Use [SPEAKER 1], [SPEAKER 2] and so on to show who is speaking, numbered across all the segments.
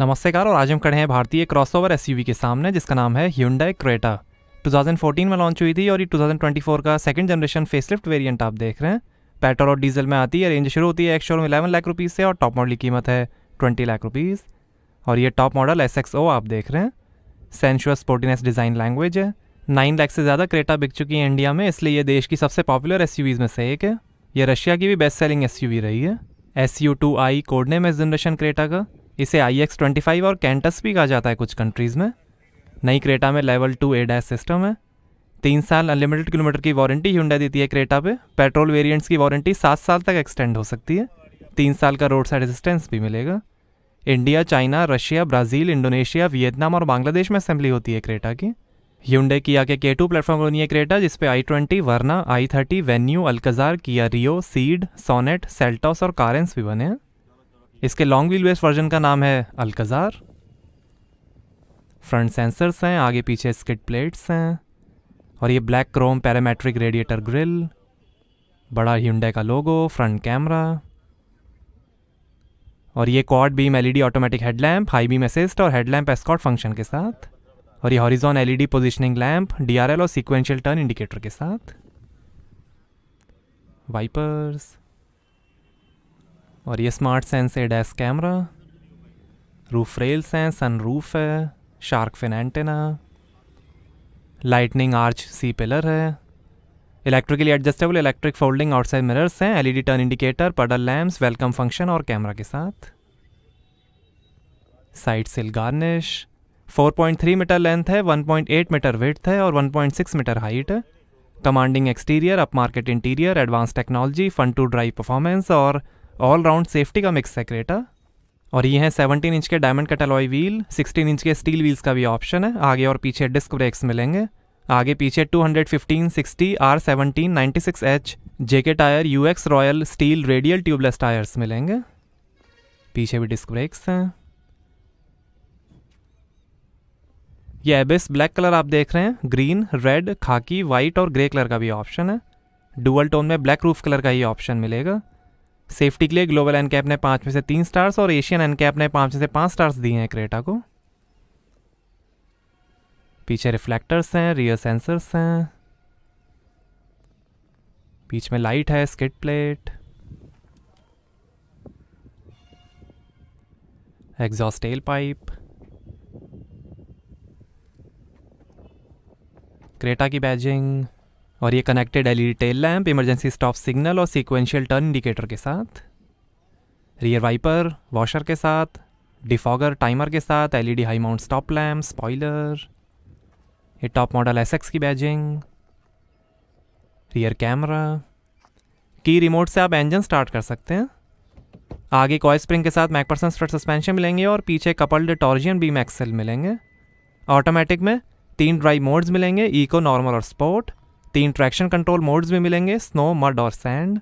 [SPEAKER 1] नमस्कार और आज हम खड़े हैं भारतीय क्रॉसओवर एसयूवी के सामने जिसका नाम है ह्यूडा क्रेटा 2014 में लॉन्च हुई थी और ये 2024 का सेकंड जनरेशन फेसलिफ्ट वेरिएंट आप देख रहे हैं पेट्रोल और डीजल में आती है रेंज शुरू होती है एक शोरूम इलेवन लाख रुपीज़ से और टॉप मॉडल की कीमत है ट्वेंटी लाख रुपीज़ और ये टॉप मॉडल एस आप देख रहे हैं सेंशुअस स्पोर्टिनेस डिज़ाइन लैंग्वेज है नाइन लाख से ज़्यादा क्रेटा बिक चुकी है इंडिया में इसलिए ये देश की सबसे पॉपुलर एस में से एक है ये रशिया की भी बेस्ट सेलिंग एस रही है एस यू टू आई कोडने में जनरेशन क्रेटा का इसे आई एक्स ट्वेंटी फाइव और कैंटस भी कहा जाता है कुछ कंट्रीज़ में नई क्रेटा में level two ADAS system है तीन साल अनलिमिटेड किलोमीटर की वारंटी हुंडा देती है क्रेटा पे पेट्रोल वेरिएंट्स की वारंटी सात साल तक एक्सटेंड हो सकती है तीन साल का रोड साइड असिस्टेंस भी मिलेगा India China Russia Brazil Indonesia Vietnam और बांग्लादेश में असेंबली होती है क्रेटा की ह्युंडे की आके के टू प्लेटफॉर्म बनी है क्रेटा जिसपे i twenty Verna i thirty Venue Alcazar Kia Rio Ceed Sonet Seltos और कारेंस भी बने हैं इसके लॉन्ग व्हील बेस वर्जन का नाम है अलकज़ार फ्रंट सेंसर्स हैं आगे पीछे स्किट प्लेट्स हैं और ये black chrome parametric radiator grille बड़ा हिंडे का लोगो फ्रंट कैमरा और ये quad beam LED automatic headlamp high beam assist और हेडलैम्प एस्कॉट फंक्शन के साथ और ये horizon LED positioning lamp DRL और सीक्वेंशियल टर्न इंडिकेटर के साथ वाइपर्स और ये smart sense ADAS camera roof rails हैं सनरूफ है shark fin antenna lightning arch C pillar है electrically adjustable electric folding outside mirrors हैं LED turn indicator puddle lamps welcome function और camera के साथ साइड सिल गार्निश 4.3 मीटर लेंथ है 1.8 metre with है और 1.6 मीटर हाइट है commanding exterior up market interior advance technology fun to drive performance और ऑल राउंड सेफ्टी का मिक्स है क्रेटा और ये है 17 इंच के डायमंड कटलॉय व्हील 16 इंच के स्टील व्हील्स का भी ऑप्शन है आगे और पीछे डिस्क ब्रेक्स मिलेंगे आगे पीछे 215 60 R 17 96H JK tyre UX Royale steel radial tubeless tyres मिलेंगे पीछे भी डिस्क ब्रेक्स हैं ये एबिस ब्लैक कलर आप देख रहे हैं ग्रीन रेड खाकी वाइट और ग्रे कलर का भी ऑप्शन है डुअल टोन में ब्लैक रूफ कलर का ही ऑप्शन मिलेगा सेफ्टी के लिए ग्लोबल एन कैप ने पाँच में से तीन स्टार्स और एशियन एन कैप ने पाँच में से पाँच स्टार्स दिए हैं क्रेटा को पीछे रिफ्लेक्टर्स हैं रियर सेंसर्स हैं बीच में लाइट है skid plate exhaust tail pipe Creta की बैजिंग और ये connected LED tail lamp emergency stop signal और सीक्वेंशियल टर्न इंडिकेटर के साथ रियर वाइपर वॉशर के साथ डिफॉगर टाइमर के साथ LED high mount stop lamp spoiler ये टॉप मॉडल एस की बैजिंग रियर कैमरा की रिमोट से आप इंजन स्टार्ट कर सकते हैं आगे कॉय स्प्रिंग के साथ मैकपर्सन स्ट्रट सस्पेंशन मिलेंगे और पीछे कपल्ड टॉर्जियन बीम एक्सेल मिलेंगे ऑटोमेटिक में तीन ड्राइव मोड्स मिलेंगे इको नॉर्मल और स्पोर्ट तीन ट्रैक्शन कंट्रोल मोड्स भी मिलेंगे स्नो मड और sand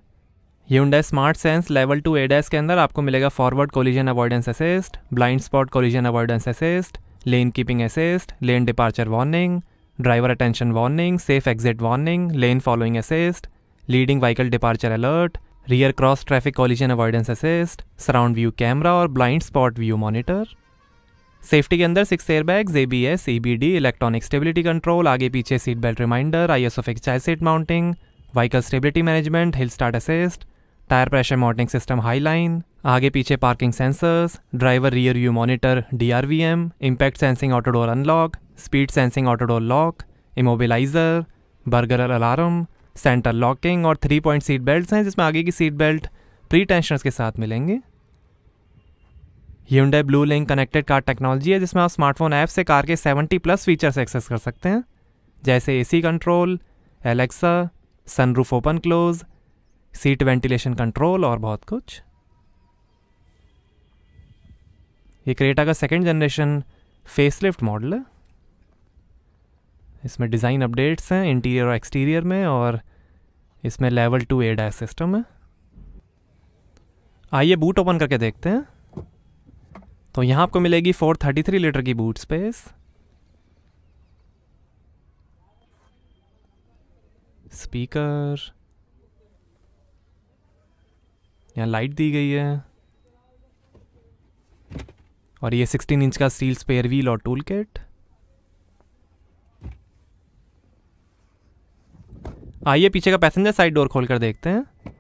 [SPEAKER 1] Hyundai smart sense level two ADAS के अंदर आपको मिलेगा forward collision avoidance assist blind spot collision avoidance assist lane keeping assist lane departure warning driver attention warning safe exit warning lane following assist leading vehicle departure alert rear cross traffic collision avoidance assist surround view camera और blind spot view monitor safety के अंदर six airbags ABS EBD electronic stability control आगे पीछे seat belt reminder एक्स चाय seat mounting vehicle stability management hill start assist tyre pressure monitoring system high line आगे पीछे parking sensors driver rear view monitor D R V M impact sensing auto door unlock speed sensing auto door lock immobiliser burglar alarm centre locking और three point seat belt हैं जिसमें आगे की seat belt pre tensioners के साथ मिलेंगे Hyundai blue link connected car technology है जिसमें आप स्मार्टफोन ऐप से कार के 70 प्लस फीचर्स एक्सेस कर सकते हैं जैसे AC control Alexa sunroof open close seat ventilation control और बहुत कुछ ये क्रेटा का सेकेंड जनरेशन फेसलिफ्ट मॉडल है इसमें डिज़ाइन अपडेट्स हैं इंटीरियर और एक्सटीरियर में और इसमें लेवल टू एड सिस्टम है आइए बूट ओपन करके देखते हैं तो यहाँ आपको मिलेगी 433 लीटर की बूट स्पेस स्पीकर यहाँ लाइट दी गई है और ये 16 इंच का स्टील स्पेयर व्हील और टूल किट आइए पीछे का पैसेंजर साइड डोर खोलकर देखते हैं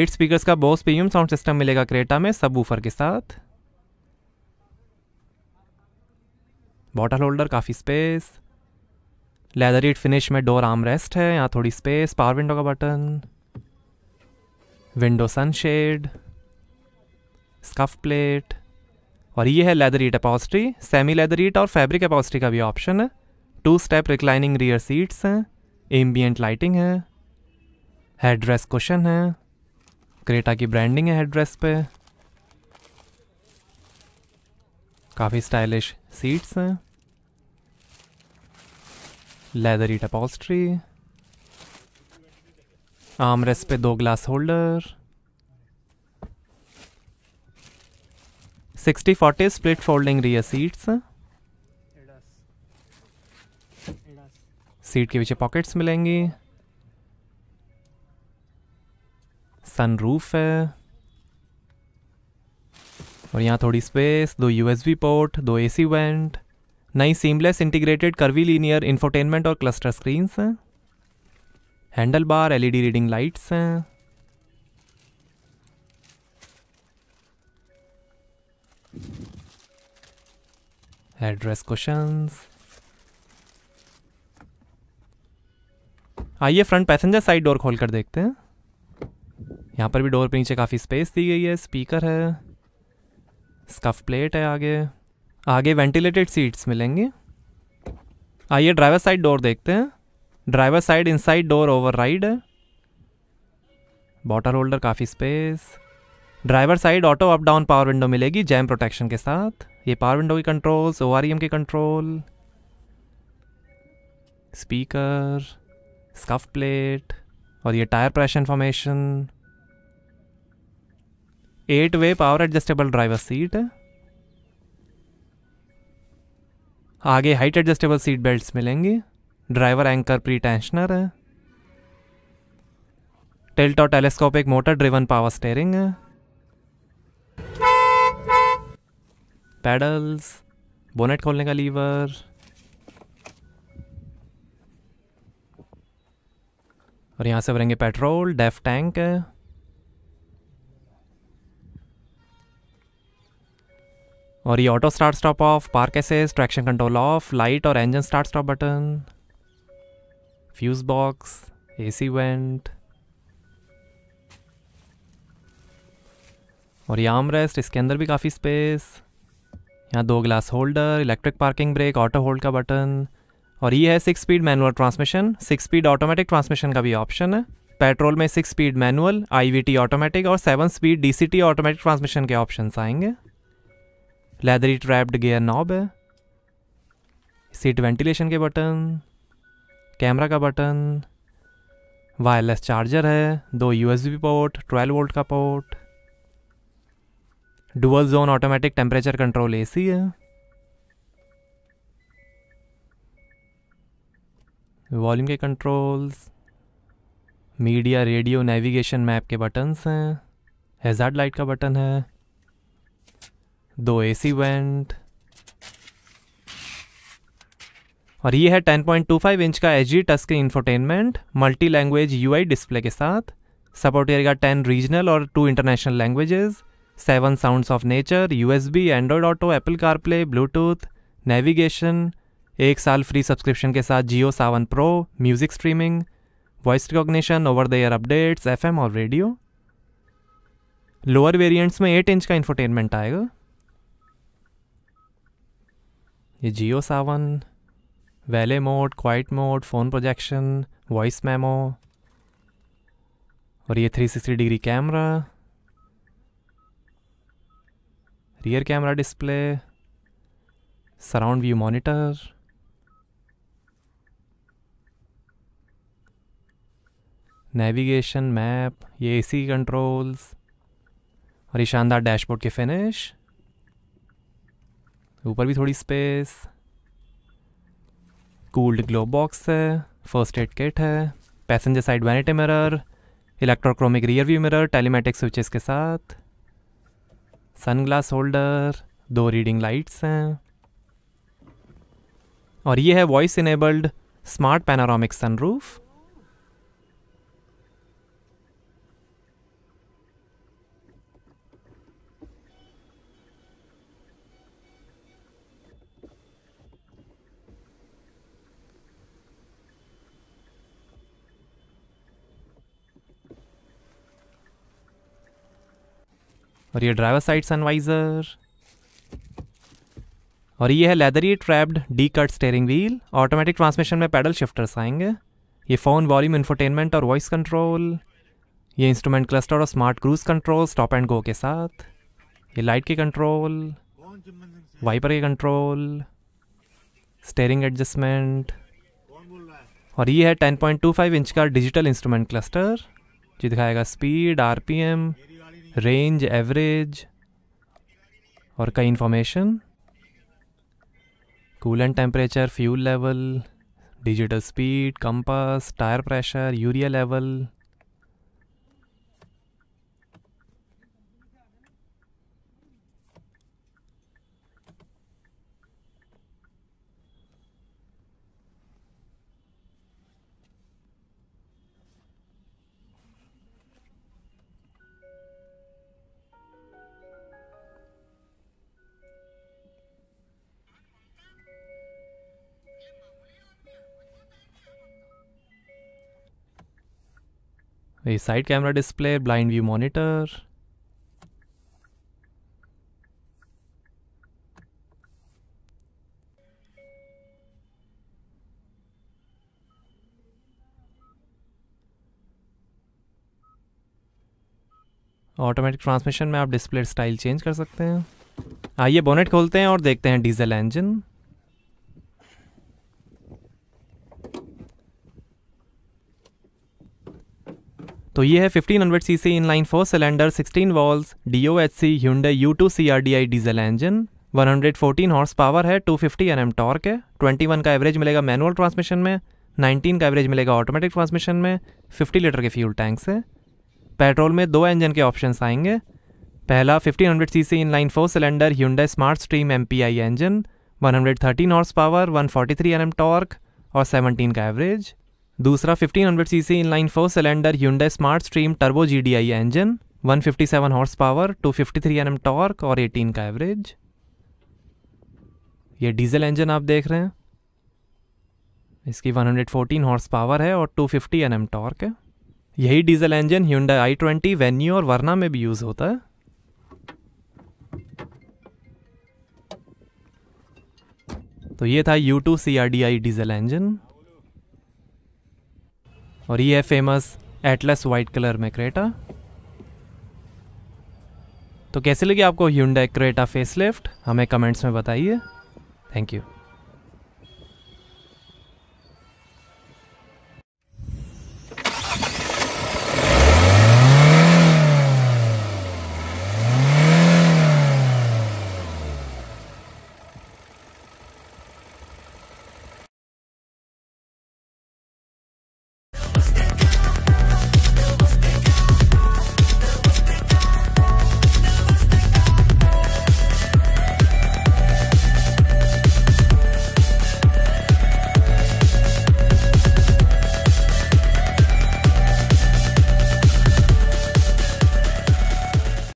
[SPEAKER 1] एट स्पीकर्स का बोस पीएम साउंड सिस्टम मिलेगा क्रेटा में सब के साथ बॉटल होल्डर काफ़ी स्पेस लेदर ईट फिनिश में डोर आर्म रेस्ट है यहाँ थोड़ी स्पेस पावर विंडो का button window sunshade scuff plate और ये है leatherette upholstery semi leatherette और फैब्रिक अपॉस्ट्री का भी ऑप्शन है two step reclining rear seats हैं एम्बियट लाइटिंग है हेड ड्रेस क्वेश्चन है क्रेटा की ब्रांडिंग है हेड ड्रेस पे काफ़ी स्टाइलिश सीट्स हैं ईट अपॉस्ट्री आमरेस पे दो glass holder 60 40 split folding rear seats seat के पीछे पॉकेट्स मिलेंगी सनरूफ है और यहाँ थोड़ी स्पेस दो यूएसबी पोर्ट दो एसी वेंट नई seamless integrated curvy linear infotainment और क्लस्टर स्क्रीन्स हैं handle bar LED reading lights हैं एड्रेस क्वेश्चंस आइए फ्रंट पैसेंजर साइड डोर खोल कर देखते हैं यहाँ पर भी डोर पे नीचे काफ़ी स्पेस दी गई है स्पीकर है स्कफ प्लेट है आगे आगे वेंटिलेटेड सीट्स मिलेंगे आइए ड्राइवर साइड डोर देखते हैं driver side inside door override है बॉटल होल्डर काफ़ी space driver side auto up down power window मिलेगी जैम प्रोटेक्शन के साथ ये पावर विंडो के कंट्रोल्स ओ के कंट्रोल स्पीकर स्कफ प्लेट और ये tyre pressure information eight way power adjustable driver seat है आगे हाइट एडजस्टेबल सीट बेल्ट्स मिलेंगे ड्राइवर एंकर प्री टेंशनर है टेल्ट और telescopic motor driven power steering है पैडल्स बोनेट खोलने का लीवर और यहाँ से भरेंगे पेट्रोल डेफ टैंक है और ये auto start stop off park assist traction control off light और engine start stop button fuse box AC vent और ये आम रेस्ट इसके अंदर भी काफ़ी स्पेस यहाँ दो glass holder electric parking brake auto hold का बटन और ये है six speed manual transmission six speed automatic transmission का भी ऑप्शन है पेट्रोल में six speed manual IVT automatic और seven speed DCT automatic transmission के ऑप्शन आएंगे लेदरी ट्रैप्ड गेयर नॉब है सीट वेंटिलेशन के बटन कैमरा का बटन वायरलेस चार्जर है दो यूएसबी पोर्ट 12 वोल्ट का port dual zone automatic temperature control AC है वॉल्यूम के controls media radio navigation map के बटन्स हैं हेजार्ड लाइट का बटन है दो एसी वेंट और ये है 10.25 इंच का H D touch screen infotainment multi language UI display के साथ सपोर्ट करेगा 10 रीजनल और two international languages seven sounds of nature USB Android Auto Apple CarPlay Bluetooth navigation एक साल फ्री सब्सक्रिप्शन के साथ Jio Saavn pro music streaming voice recognition over the air updates FM और radio lower variants में eight inch का infotainment आएगा ये Jio Saavn valet mode quiet mode phone projection voice memo और ये 360 degree camera rear camera display surround view monitor navigation map ये AC controls और ये शानदार डैशबोर्ड के फिनिश ऊपर भी थोड़ी स्पेस कूल्ड ग्लोब बॉक्स है फर्स्ट एड किट है passenger side vanity mirror electrochromic rear view mirror telematic switches के साथ सनग्लास होल्डर दो रीडिंग लाइट्स हैं और ये है voice enabled smart panoramic sunroof और ये ड्राइवर साइड सनवाइज़र और ये है leather wrapped D cut steering wheel automatic transmission में पैडल शिफ्टर्स आएंगे ये फ़ोन वॉल्यूम इन्फोटेनमेंट और वॉइस कंट्रोल ये इंस्ट्रूमेंट क्लस्टर और smart cruise control stop and go के साथ ये लाइट के कंट्रोल वाइपर के कंट्रोल स्टेयरिंग एडजस्टमेंट और ये है 10.25 इंच का डिजिटल इंस्ट्रूमेंट क्लस्टर जो दिखाएगा स्पीड आरपीएम रेंज एवरेज और कई information coolant temperature fuel level digital speed compass tyre pressure urea level ये side camera display blind view monitor automatic transmission में आप डिस्प्ले स्टाइल चेंज कर सकते हैं आइए बोनेट खोलते हैं और देखते हैं डीजल इंजन तो ये है 1500 इन inline four cylinder 16 valves D O H C Hyundai U two C R D I diesel engine 114 horse power है 250 फिफ्टी एन एम टॉर्क है 21 का एवरेज मिलेगा मैनुअल ट्रांसमिशन में 19 का एवरेज मिलेगा ऑटोमेटिक ट्रांसमिशन में 50 लीटर के फ्यूल टैंक से पेट्रोल में दो इंजन के ऑप्शन आएंगे पहला 1500 इन inline four cylinder Hyundai smart stream M P I engine thirteen horse power one forty three N M torque और 17 का एवरेज दूसरा 1500 CC inline four cylinder Hyundai smart stream turbo GDI engine 157 horse power 253 M torque और 18 का average ये diesel engine आप देख रहे हैं इसकी 114 हॉर्स पावर है और 250 फिफ्टी एम टॉर्क है यही diesel engine Hyundai i twenty Venue और वर्ना में भी यूज़ होता है तो ये था U two C R D I diesel engine और ये है फेमस एटलस वाइट कलर में क्रेटा तो कैसे लगी आपको ह्यूंडा क्रेटा फेसलिफ्ट हमें कमेंट्स में बताइए थैंक यू